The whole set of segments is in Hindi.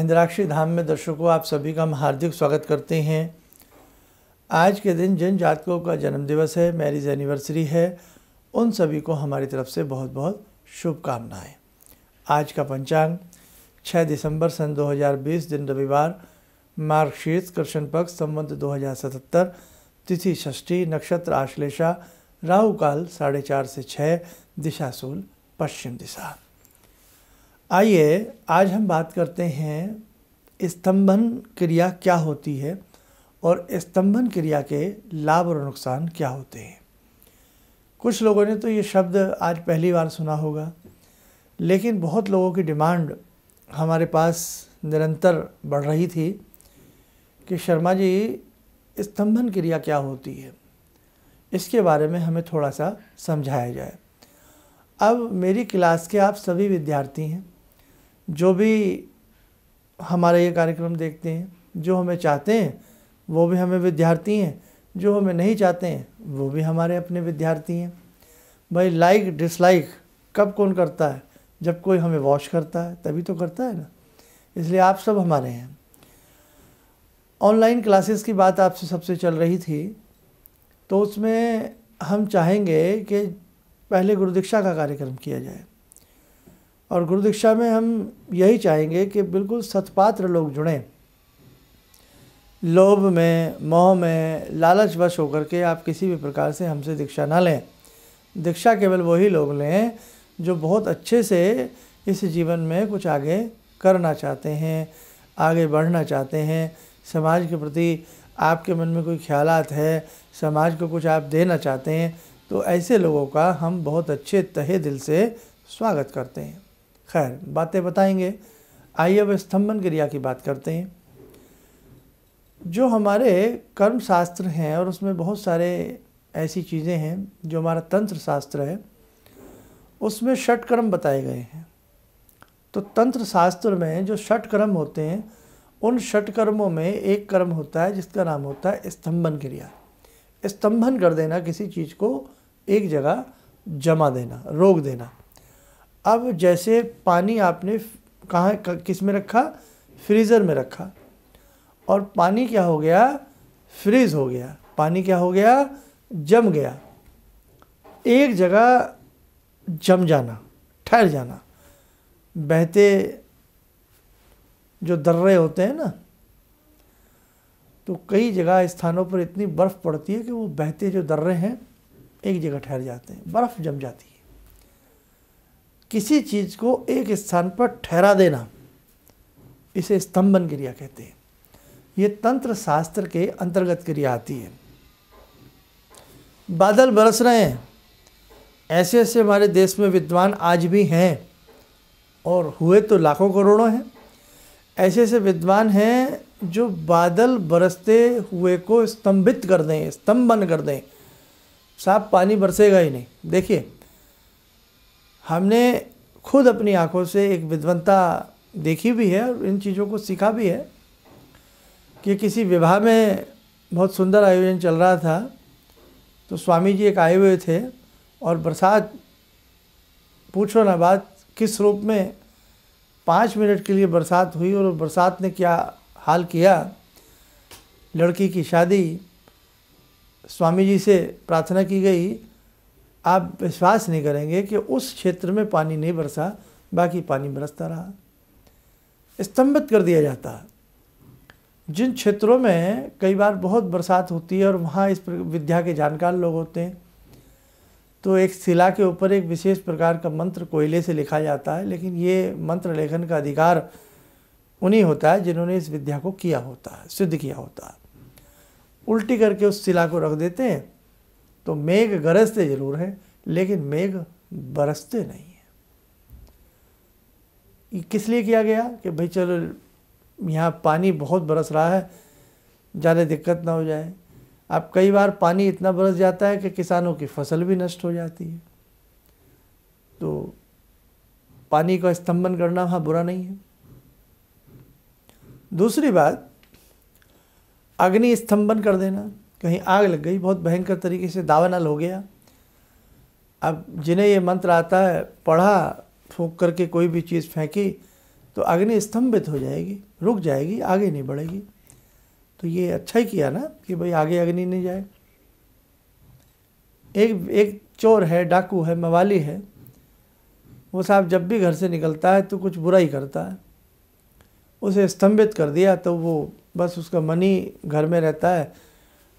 इंद्राक्षी धाम में दर्शकों आप सभी का हम हार्दिक स्वागत करते हैं आज के दिन जिन जातकों का जन्मदिवस है मैरिज एनिवर्सरी है उन सभी को हमारी तरफ से बहुत बहुत शुभकामनाएं आज का पंचांग 6 दिसंबर सन 2020 दिन रविवार मार्ग कृष्ण पक्ष संबंध 2077 तिथि षष्ठी नक्षत्र आश्लेषा राहुकाल साढ़े चार से छः दिशाशूल पश्चिम दिशा आइए आज हम बात करते हैं स्तंभन क्रिया क्या होती है और स्तंभन क्रिया के लाभ और नुकसान क्या होते हैं कुछ लोगों ने तो ये शब्द आज पहली बार सुना होगा लेकिन बहुत लोगों की डिमांड हमारे पास निरंतर बढ़ रही थी कि शर्मा जी स्तंभन क्रिया क्या होती है इसके बारे में हमें थोड़ा सा समझाया जाए अब मेरी क्लास के आप सभी विद्यार्थी हैं जो भी हमारा ये कार्यक्रम देखते हैं जो हमें चाहते हैं वो भी हमें विद्यार्थी हैं जो हमें नहीं चाहते हैं वो भी हमारे अपने विद्यार्थी हैं भाई लाइक डिसलाइक कब कौन करता है जब कोई हमें वॉश करता है तभी तो करता है ना इसलिए आप सब हमारे हैं ऑनलाइन क्लासेस की बात आपसे सबसे चल रही थी तो उसमें हम चाहेंगे कि पहले गुरुदीक्षा का कार्यक्रम किया जाए और गुरु दीक्षा में हम यही चाहेंगे कि बिल्कुल सतपात्र लोग जुड़ें लोभ में मोह में लालचवश होकर के आप किसी भी प्रकार से हमसे दीक्षा ना लें दीक्षा केवल वही लोग लें जो बहुत अच्छे से इस जीवन में कुछ आगे करना चाहते हैं आगे बढ़ना चाहते हैं समाज के प्रति आपके मन में कोई ख्याल है समाज को कुछ आप देना चाहते हैं तो ऐसे लोगों का हम बहुत अच्छे तहे दिल से स्वागत करते हैं खैर बातें बताएंगे आइए अब स्तंभन क्रिया की बात करते हैं जो हमारे कर्म शास्त्र हैं और उसमें बहुत सारे ऐसी चीज़ें हैं जो हमारा तंत्र शास्त्र है उसमें षटकर्म बताए गए हैं तो तंत्र शास्त्र में जो षटकर्म होते हैं उन षटकर्मों में एक कर्म होता है जिसका नाम होता है स्तंभन क्रिया स्तंभन कर देना किसी चीज़ को एक जगह जमा देना रोक देना अब जैसे पानी आपने कहाँ किस में रखा फ्रीज़र में रखा और पानी क्या हो गया फ्रीज़ हो गया पानी क्या हो गया जम गया एक जगह जम जाना ठहर जाना बहते जो दर्रे होते हैं ना तो कई जगह स्थानों पर इतनी बर्फ़ पड़ती है कि वो बहते जो दर्रे हैं एक जगह ठहर जाते हैं बर्फ़ जम जाती है किसी चीज़ को एक स्थान पर ठहरा देना इसे स्तंभन क्रिया कहते हैं ये तंत्र शास्त्र के अंतर्गत क्रिया आती है बादल बरस रहे हैं ऐसे ऐसे हमारे देश में विद्वान आज भी हैं और हुए तो लाखों करोड़ों हैं ऐसे ऐसे विद्वान हैं जो बादल बरसते हुए को स्तंभित कर दें स्तंभन कर दें साफ पानी बरसेगा ही नहीं देखिए हमने खुद अपनी आंखों से एक विद्वंता देखी भी है और इन चीज़ों को सीखा भी है कि किसी विवाह में बहुत सुंदर आयोजन चल रहा था तो स्वामी जी एक आए हुए थे और बरसात पूछो ना बात किस रूप में पाँच मिनट के लिए बरसात हुई और बरसात ने क्या हाल किया लड़की की शादी स्वामी जी से प्रार्थना की गई आप विश्वास नहीं करेंगे कि उस क्षेत्र में पानी नहीं बरसा बाकी पानी बरसता रहा स्तंभित कर दिया जाता है जिन क्षेत्रों में कई बार बहुत बरसात होती है और वहाँ इस विद्या के जानकार लोग होते हैं तो एक शिला के ऊपर एक विशेष प्रकार का मंत्र कोयले से लिखा जाता है लेकिन ये मंत्र लेखन का अधिकार उन्हीं होता है जिन्होंने इस विद्या को किया होता है सिद्ध किया होता है उल्टी करके उस शिला को रख देते हैं तो मेघ गरजते जरूर हैं लेकिन मेघ बरसते नहीं हैं ये किस लिए किया गया कि भाई चलो यहाँ पानी बहुत बरस रहा है ज़्यादा दिक्कत ना हो जाए अब कई बार पानी इतना बरस जाता है कि किसानों की फसल भी नष्ट हो जाती है तो पानी का स्तंभन करना वहाँ बुरा नहीं है दूसरी बात अग्नि स्तंभन कर देना कहीं आग लग गई बहुत भयंकर तरीके से दावानल हो गया अब जिन्हें ये मंत्र आता है पढ़ा फूक करके कोई भी चीज़ फेंकी तो अग्नि स्तंभित हो जाएगी रुक जाएगी आगे नहीं बढ़ेगी तो ये अच्छा ही किया ना कि भाई आगे अग्नि नहीं जाए एक एक चोर है डाकू है मवाली है वो साहब जब भी घर से निकलता है तो कुछ बुरा ही करता है उसे स्तंभित कर दिया तो वो बस उसका मनी घर में रहता है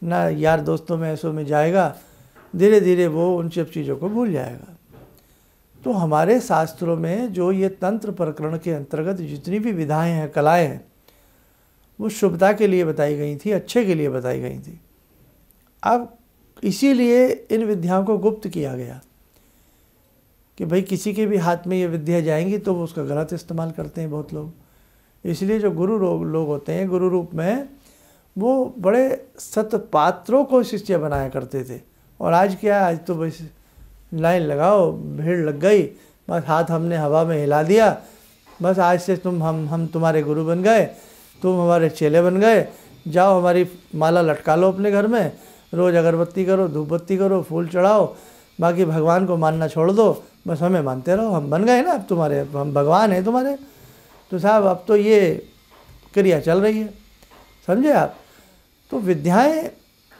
ना यार दोस्तों में ऐसों में जाएगा धीरे धीरे वो उन सब चीज़ों को भूल जाएगा तो हमारे शास्त्रों में जो ये तंत्र प्रकरण के अंतर्गत जितनी भी विधाएं हैं कलाएं हैं वो शुभता के लिए बताई गई थी अच्छे के लिए बताई गई थी अब इसीलिए इन विद्याओं को गुप्त किया गया कि भाई किसी के भी हाथ में ये विद्या जाएंगी तो वो उसका गलत इस्तेमाल करते हैं बहुत लोग इसलिए जो गुरु लोग होते हैं गुरु रूप में वो बड़े सतपात्रों को शिष्य बनाया करते थे और आज क्या आज तो बस लाइन लगाओ भीड़ लग गई बस हाथ हमने हवा में हिला दिया बस आज से तुम हम हम तुम्हारे गुरु बन गए तुम हमारे चेले बन गए जाओ हमारी माला लटका लो अपने घर में रोज़ अगरबत्ती करो धूप बत्ती करो फूल चढ़ाओ बाकी भगवान को मानना छोड़ दो बस हमें मानते रहो हम बन गए ना अब तुम्हारे हम भगवान हैं तुम्हारे तो साहब अब तो ये क्रिया चल रही है समझे आप तो विद्याएं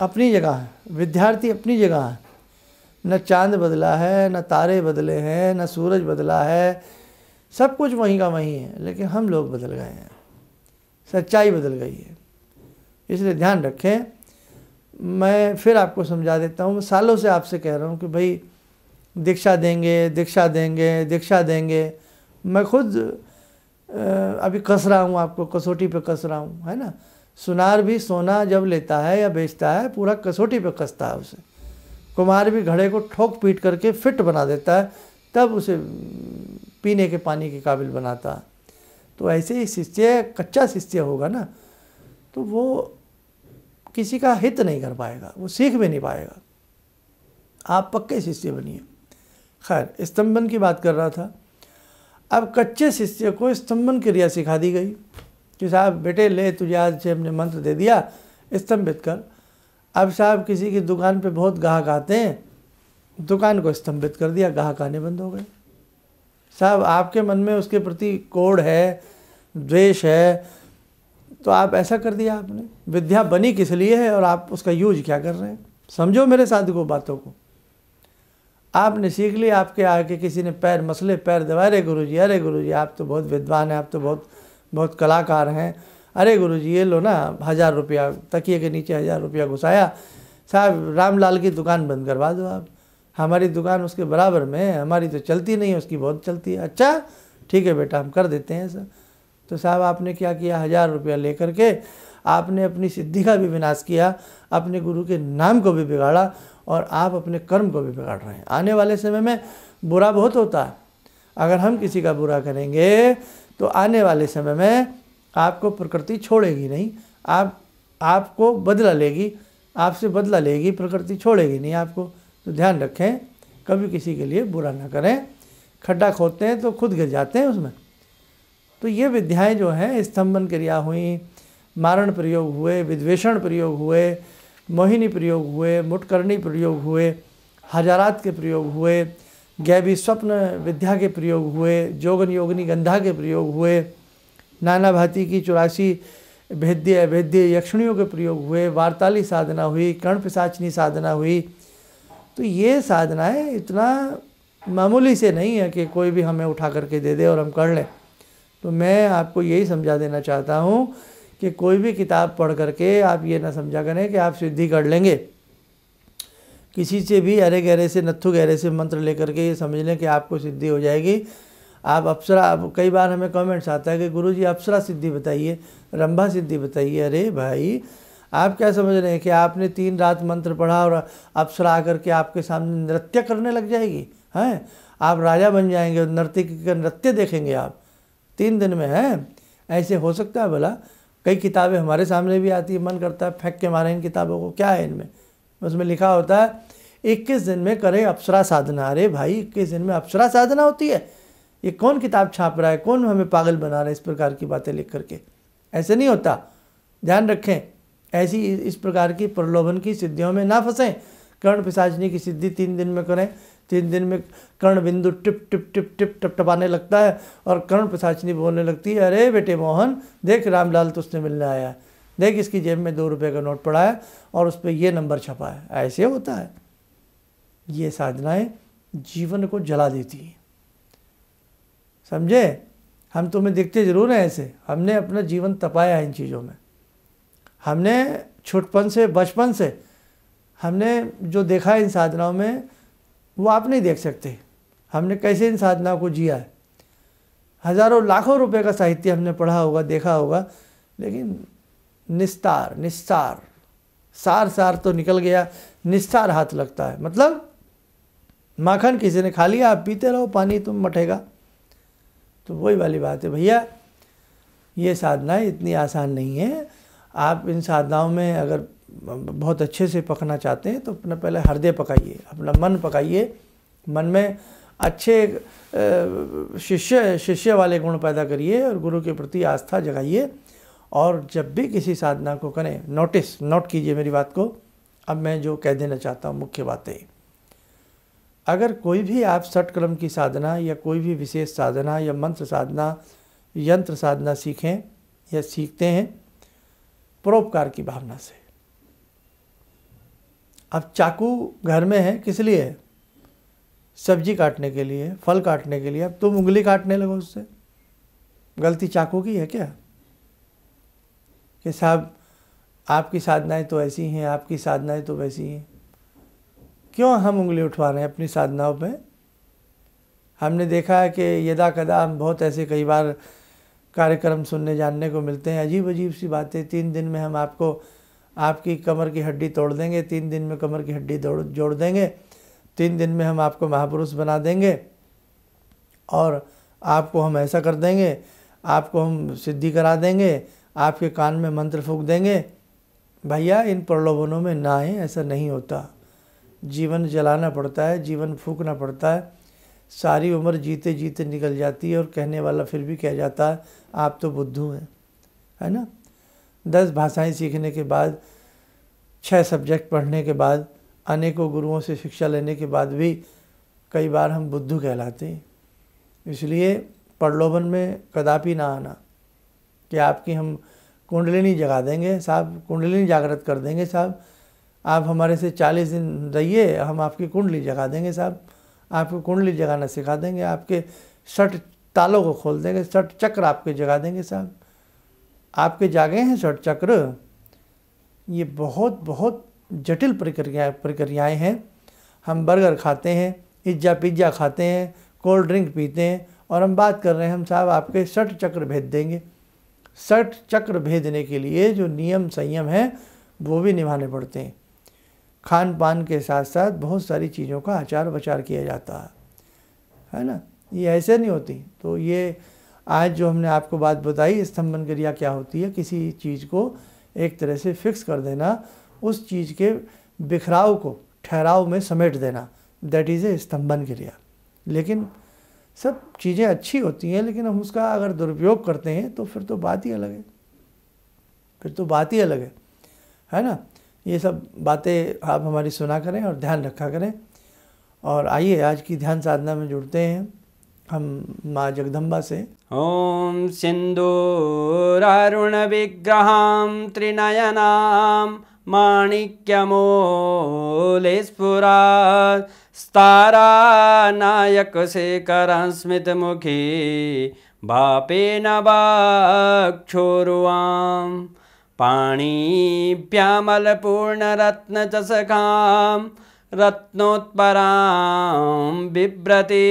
अपनी जगह हैं विद्यार्थी अपनी जगह हैं न चांद बदला है न तारे बदले हैं न सूरज बदला है सब कुछ वहीं का वहीं है लेकिन हम लोग बदल गए हैं सच्चाई बदल गई है इसलिए ध्यान रखें मैं फिर आपको समझा देता हूँ सालों से आपसे कह रहा हूँ कि भाई दीक्षा देंगे दीक्षा देंगे दीक्षा देंगे मैं खुद अभी कस रहा हूँ आपको कसौटी पे कस रहा हूँ है ना सुनार भी सोना जब लेता है या बेचता है पूरा कसौटी पे कसता है उसे कुमार भी घड़े को ठोक पीट करके फिट बना देता है तब उसे पीने के पानी के काबिल बनाता है तो ऐसे ही शिष्य कच्चा शिष्य होगा ना तो वो किसी का हित नहीं कर पाएगा वो सीख भी नहीं पाएगा आप पक्के शिष्य बनिए खैर स्तंभन की बात कर रहा था अब कच्चे शिष्य को स्तंभन क्रिया सिखा दी गई कि साहब बेटे ले तुझे आज से हमने मंत्र दे दिया स्तंभित कर अब साहब किसी की दुकान पे बहुत गाहक आते हैं दुकान को स्तंभित कर दिया गाहक आने बंद हो गए साहब आपके मन में उसके प्रति कोड है द्वेष है तो आप ऐसा कर दिया आपने विद्या बनी किस लिए है और आप उसका यूज क्या कर रहे हैं समझो मेरे साधुको बातों को आपने सीख लिया आपके आके किसी ने पैर मसले पैर दबा अरे गुरु जी अरे गुरु जी आप तो बहुत विद्वान हैं आप तो बहुत बहुत कलाकार हैं अरे गुरु जी ये लो ना हज़ार रुपया तकिए के नीचे हज़ार रुपया घुसाया साहब रामलाल की दुकान बंद करवा दो आप हमारी दुकान उसके बराबर में हमारी तो चलती नहीं है उसकी बहुत चलती है अच्छा ठीक है बेटा हम कर देते हैं सर तो साहब आपने क्या किया हज़ार रुपया ले करके आपने अपनी सिद्धि का भी विनाश किया अपने गुरु के नाम को भी बिगाड़ा और आप अपने कर्म को भी बिगाड़ रहे हैं आने वाले समय में बुरा बहुत होता है अगर हम किसी का बुरा करेंगे तो आने वाले समय में आपको प्रकृति छोड़ेगी नहीं आप आपको बदला लेगी आपसे बदला लेगी प्रकृति छोड़ेगी नहीं आपको तो ध्यान रखें कभी किसी के लिए बुरा ना करें खड्डा खोदते हैं तो खुद गिर जाते हैं उसमें तो ये विद्याएं जो हैं स्तंभन क्रिया हुई मारण प्रयोग हुए विद्वेषण प्रयोग हुए मोहिनी प्रयोग हुए मुटकरणी प्रयोग हुए हजारात के प्रयोग हुए गैबी स्वप्न विद्या के प्रयोग हुए जोगन योगनी गंधा के प्रयोग हुए नाना भाती की चौरासी भेद्य अभेद्य यक्षणियों के प्रयोग हुए वार्ताली साधना हुई कर्ण पिसाचनी साधना हुई तो ये साधनाएं इतना मामूली से नहीं है कि कोई भी हमें उठा करके दे दे और हम कर लें तो मैं आपको यही समझा देना चाहता हूँ कि कोई भी किताब पढ़ करके आप ये ना समझा करें कि आप सिद्धि कर लेंगे किसी से भी अरे गहरे से नत्थु गहरे से मंत्र लेकर के ये समझ लें कि आपको सिद्धि हो जाएगी आप अप्सरा अब कई बार हमें कमेंट्स आता है कि गुरु जी अप्सरा सिद्धि बताइए रंभा सिद्धि बताइए अरे भाई आप क्या समझ रहे हैं कि आपने तीन रात मंत्र पढ़ा और अप्सरा आकर के आपके सामने नृत्य करने लग जाएगी हैं आप राजा बन जाएंगे और नृत्य का नृत्य देखेंगे आप तीन दिन में हैं ऐसे हो सकता है भला कई किताबें हमारे सामने भी आती है मन करता है फेंक के मारे इन किताबों को क्या है इनमें उसमें लिखा होता है इक्कीस दिन में करे अप्सरा साधना अरे भाई इक्कीस दिन में अप्सरा साधना होती है ये कौन किताब छाप रहा है कौन हमें पागल बना रहा है इस प्रकार की बातें लिख करके ऐसे नहीं होता ध्यान रखें ऐसी इस प्रकार की प्रलोभन की सिद्धियों में ना फंसें कर्ण पिसाचनी की सिद्धि तीन दिन में करें तीन दिन में कर्ण बिंदु टिप टिप टिप टिप टपटपाने लगता है और कर्ण पिसाचनी बोलने लगती है अरे बेटे मोहन देख रामलाल तो उसने मिलने आया है देख इसकी जेब में दो रुपए का नोट पड़ा है और उस पर यह नंबर छपा है ऐसे होता है ये साधनाएं जीवन को जला देती हैं समझे हम तुम्हें दिखते ज़रूर हैं ऐसे हमने अपना जीवन तपाया है इन चीज़ों में हमने छुटपन से बचपन से हमने जो देखा है इन साधनाओं में वो आप नहीं देख सकते हमने कैसे इन साधनाओं को जिया है हज़ारों लाखों रुपए का साहित्य हमने पढ़ा होगा देखा होगा लेकिन निस्तार निस्तार सार सार तो निकल गया निस्तार हाथ लगता है मतलब माखन किसी ने खा लिया आप पीते रहो पानी तुम मटेगा तो वही वाली बात है भैया ये साधनाएँ इतनी आसान नहीं है आप इन साधनाओं में अगर बहुत अच्छे से पकना चाहते हैं तो अपना पहले हृदय पकाइए अपना मन पकाइए मन में अच्छे शिष्य शिष्य वाले गुण पैदा करिए और गुरु के प्रति आस्था जगाइए और जब भी किसी साधना को करें नोटिस नोट कीजिए मेरी बात को अब मैं जो कह देना चाहता हूँ मुख्य बातें अगर कोई भी आप सट कलम की साधना या कोई भी विशेष साधना या मंत्र साधना यंत्र साधना सीखें या सीखते हैं परोपकार की भावना से अब चाकू घर में है किस लिए है सब्जी काटने के लिए फल काटने के लिए अब तुम उंगली काटने लगो उससे गलती चाकू की है क्या कि साहब आपकी साधनाएं तो ऐसी हैं आपकी साधनाएं तो वैसी हैं क्यों हम उंगली उठवा रहे हैं अपनी साधनाओं पे हमने देखा है कि यदा कदा हम बहुत ऐसे कई बार कार्यक्रम सुनने जानने को मिलते हैं अजीब अजीब सी बातें तीन दिन में हम आपको आपकी कमर की हड्डी तोड़ देंगे तीन दिन में कमर की हड्डी जोड़ देंगे तीन दिन में हम आपको महापुरुष बना देंगे और आपको हम ऐसा कर देंगे आपको हम सिद्धि करा देंगे आपके कान में मंत्र फूक देंगे भैया इन प्रलोभनों में ना आए ऐसा नहीं होता जीवन जलाना पड़ता है जीवन फूकना पड़ता है सारी उम्र जीते जीते निकल जाती है और कहने वाला फिर भी कह जाता है आप तो बुद्धू हैं है ना दस भाषाएं सीखने के बाद छः सब्जेक्ट पढ़ने के बाद अनेकों गुरुओं से शिक्षा लेने के बाद भी कई बार हम बुद्धू कहलाते हैं इसलिए प्रलोभन में कदापि ना आना कि आपकी हम कुंडलिनी जगा देंगे साहब कुंडलिनी जागृत कर देंगे साहब आप हमारे से चालीस दिन रहिए हम आपकी कुंडली जगा देंगे साहब आपको कुंडली जगाना सिखा देंगे आपके सट तालों को खोल देंगे सट चक्र आपके जगा देंगे साहब आपके जागे हैं सट चक्र ये बहुत बहुत जटिल प्रक्रिया प्रक्रियाएँ हैं हम बर्गर खाते हैं पिज्जा पिज्जा खाते हैं कोल्ड ड्रिंक पीते हैं और हम बात कर रहे हैं हम साहब आपके सट चक्र भेज देंगे सठ चक्र भेदने के लिए जो नियम संयम हैं वो भी निभाने पड़ते हैं खान पान के साथ साथ बहुत सारी चीज़ों का आचार विचार किया जाता है है ना ये ऐसे नहीं होती तो ये आज जो हमने आपको बात बताई स्तंभन क्रिया क्या होती है किसी चीज़ को एक तरह से फिक्स कर देना उस चीज़ के बिखराव को ठहराव में समेट देना दैट इज़ ए स्तंभन क्रिया लेकिन सब चीज़ें अच्छी होती हैं लेकिन हम उसका अगर दुरुपयोग करते हैं तो फिर तो बात ही अलग है फिर तो बात ही अलग है है ना ये सब बातें आप हमारी सुना करें और ध्यान रखा करें और आइए आज की ध्यान साधना में जुड़ते हैं हम माँ जगदम्बा से ओम सिंदूर अरुण सिन्दूरारुणविग्रहां त्रिनयनाम माणिक्यमोलेस्पुरा स्तारानायकशेखरस्मितमुखी बापेन वाक्षोरुवां पाणिभ्यामलपूर्णरत्नचषकां रत्नोत्परां बिभ्रती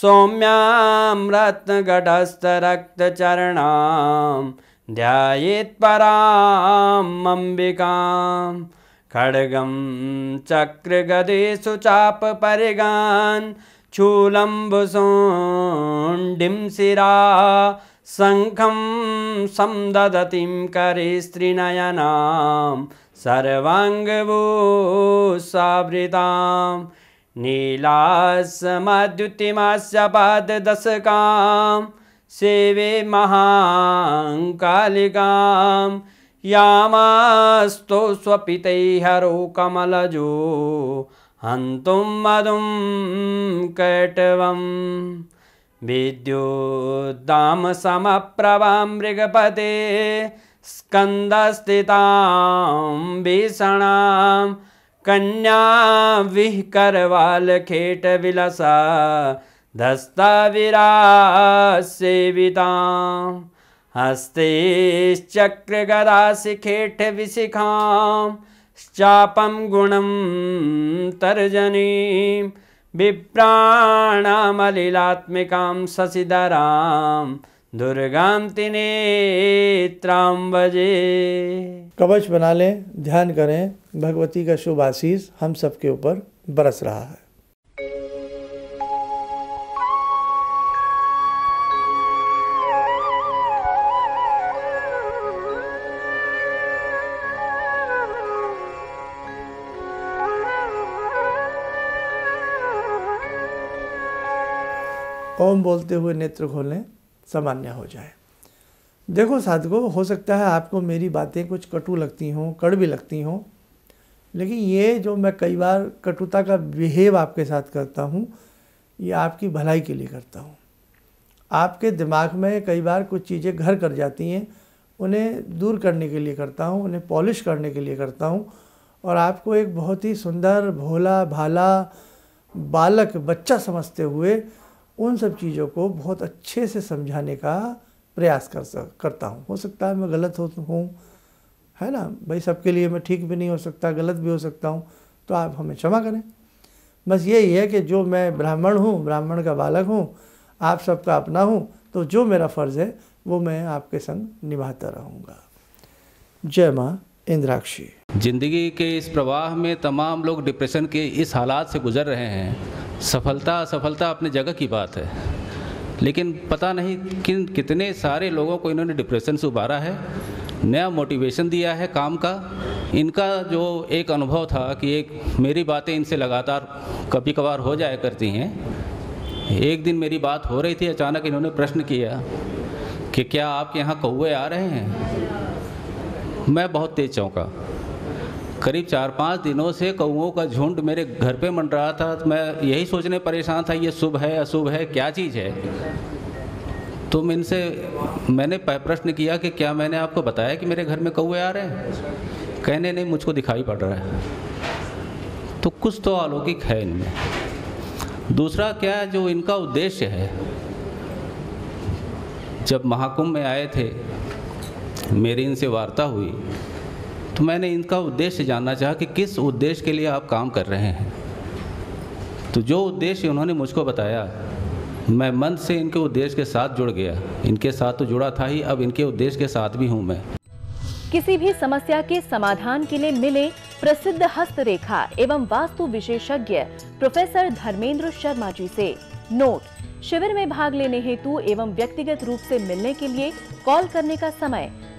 सौम्यां रत्नघटस्थरक्तचरणाम् ध्यायेत्परां खड्गं चक्रगदिषु चापपरिगान् चूलम्बुसोण्डिं शिरा शङ्खं संददतिं करे स्त्रिनयनां सर्वाङ्गभूसावृतां नीलास्मद्युतिमास्य पाददशकाम् सेवे महाङ्कालिकां यामास्तु स्वपितैः हरो कमलजो हन्तुं मधुं कटवं विद्योदामसमप्रभा मृगपते स्कन्दस्थितां भीषणां कन्या विह्करवालखेटविलसा धस्ताविरा सेविता हस्तेश्चक्रगदा सिखेठविशिखां चापं गुणं तर्जनीं विप्राणामलिलात्मिकां शशिधरां दुर्गां तिनेत्रां वजे कवच बना लें ध्यान करें भगवती का शुभ आशीष हम सबके ऊपर बरस रहा है ओम बोलते हुए नेत्र खोलें सामान्य हो जाए देखो साधको हो सकता है आपको मेरी बातें कुछ कटु लगती हों कड़वी लगती हों लेकिन ये जो मैं कई बार कटुता का बिहेव आपके साथ करता हूँ ये आपकी भलाई के लिए करता हूँ आपके दिमाग में कई बार कुछ चीज़ें घर कर जाती हैं उन्हें दूर करने के लिए करता हूँ उन्हें पॉलिश करने के लिए करता हूँ और आपको एक बहुत ही सुंदर भोला भाला बालक बच्चा समझते हुए उन सब चीज़ों को बहुत अच्छे से समझाने का प्रयास कर सक करता हूँ हो सकता है मैं गलत हो हूँ है ना भाई सबके लिए मैं ठीक भी नहीं हो सकता गलत भी हो सकता हूँ तो आप हमें क्षमा करें बस यही है कि जो मैं ब्राह्मण हूँ ब्राह्मण का बालक हूँ आप सबका अपना हूँ तो जो मेरा फ़र्ज़ है वो मैं आपके संग निभाता रहूँगा जय माँ इंद्राक्षी जिंदगी के इस प्रवाह में तमाम लोग डिप्रेशन के इस हालात से गुजर रहे हैं सफलता असफलता अपनी जगह की बात है लेकिन पता नहीं किन कितने सारे लोगों को इन्होंने डिप्रेशन से उबारा है नया मोटिवेशन दिया है काम का इनका जो एक अनुभव था कि एक मेरी बातें इनसे लगातार कभी कभार हो जाया करती हैं एक दिन मेरी बात हो रही थी अचानक इन्होंने प्रश्न किया कि क्या आपके यहाँ कौए आ रहे हैं मैं बहुत तेज चौंका करीब चार पाँच दिनों से कौओं का झुंड मेरे घर पे मंड रहा था तो मैं यही सोचने परेशान था ये शुभ है अशुभ है क्या चीज़ है तो इनसे मैंने प्रश्न किया कि क्या मैंने आपको बताया कि मेरे घर में कौए आ रहे हैं कहने नहीं मुझको दिखाई पड़ रहा है तो कुछ तो अलौकिक है इनमें दूसरा क्या जो इनका उद्देश्य है जब महाकुंभ में आए थे मेरी इनसे वार्ता हुई तो मैंने इनका उद्देश्य जानना चाहा कि किस उद्देश्य के लिए आप काम कर रहे हैं तो जो उद्देश्य उन्होंने मुझको बताया मैं मन से इनके उद्देश्य के साथ जुड़ गया इनके साथ तो जुड़ा था ही अब इनके उद्देश्य के साथ भी हूँ मैं किसी भी समस्या के समाधान के लिए मिले प्रसिद्ध हस्तरेखा एवं वास्तु विशेषज्ञ प्रोफेसर धर्मेंद्र शर्मा जी से नोट शिविर में भाग लेने हेतु एवं व्यक्तिगत रूप से मिलने के लिए कॉल करने का समय